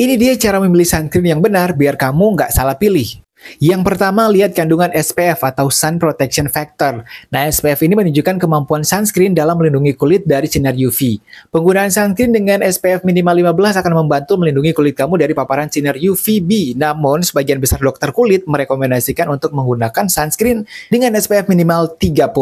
Ini dia cara memilih sunscreen yang benar biar kamu nggak salah pilih. Yang pertama, lihat kandungan SPF atau Sun Protection Factor. Nah, SPF ini menunjukkan kemampuan sunscreen dalam melindungi kulit dari sinar UV. Penggunaan sunscreen dengan SPF minimal 15 akan membantu melindungi kulit kamu dari paparan sinar UVB. Namun, sebagian besar dokter kulit merekomendasikan untuk menggunakan sunscreen dengan SPF minimal 30.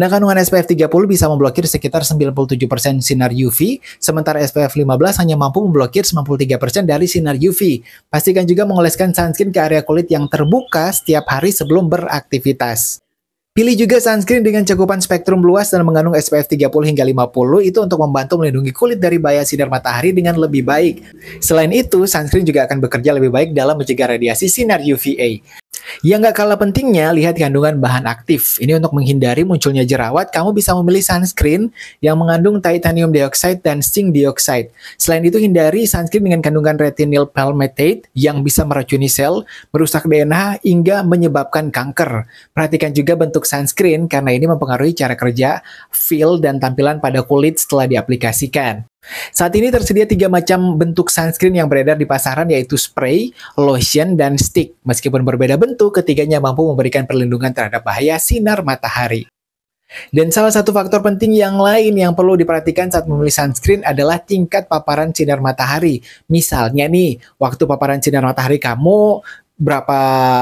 Nah, kandungan SPF 30 bisa memblokir sekitar 97% sinar UV, sementara SPF 15 hanya mampu memblokir 93% dari sinar UV. Pastikan juga mengoleskan sunscreen ke area kulit yang terbuka setiap hari sebelum beraktivitas. Pilih juga sunscreen dengan cakupan spektrum luas dan mengandung SPF 30 hingga 50 itu untuk membantu melindungi kulit dari bahaya sinar matahari dengan lebih baik. Selain itu, sunscreen juga akan bekerja lebih baik dalam mencegah radiasi sinar UVA. Yang gak kalah pentingnya, lihat kandungan bahan aktif. Ini untuk menghindari munculnya jerawat, kamu bisa memilih sunscreen yang mengandung titanium dioxide dan zinc dioxide. Selain itu, hindari sunscreen dengan kandungan retinyl palmitate yang bisa meracuni sel, merusak DNA, hingga menyebabkan kanker. Perhatikan juga bentuk sunscreen karena ini mempengaruhi cara kerja, feel, dan tampilan pada kulit setelah diaplikasikan. Saat ini tersedia tiga macam bentuk sunscreen yang beredar di pasaran yaitu spray, lotion, dan stick. Meskipun berbeda bentuk, ketiganya mampu memberikan perlindungan terhadap bahaya sinar matahari. Dan salah satu faktor penting yang lain yang perlu diperhatikan saat memilih sunscreen adalah tingkat paparan sinar matahari. Misalnya nih, waktu paparan sinar matahari kamu berapa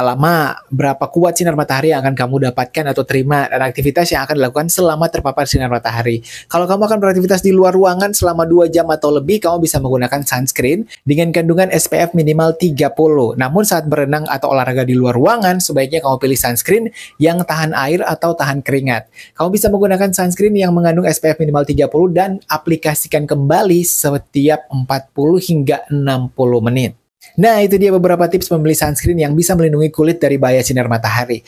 lama, berapa kuat sinar matahari yang akan kamu dapatkan atau terima dan aktivitas yang akan dilakukan selama terpapar sinar matahari. Kalau kamu akan beraktivitas di luar ruangan selama 2 jam atau lebih, kamu bisa menggunakan sunscreen dengan kandungan SPF minimal 30. Namun saat berenang atau olahraga di luar ruangan, sebaiknya kamu pilih sunscreen yang tahan air atau tahan keringat. Kamu bisa menggunakan sunscreen yang mengandung SPF minimal 30 dan aplikasikan kembali setiap 40 hingga 60 menit. Nah, itu dia beberapa tips membeli sunscreen yang bisa melindungi kulit dari bahaya sinar matahari.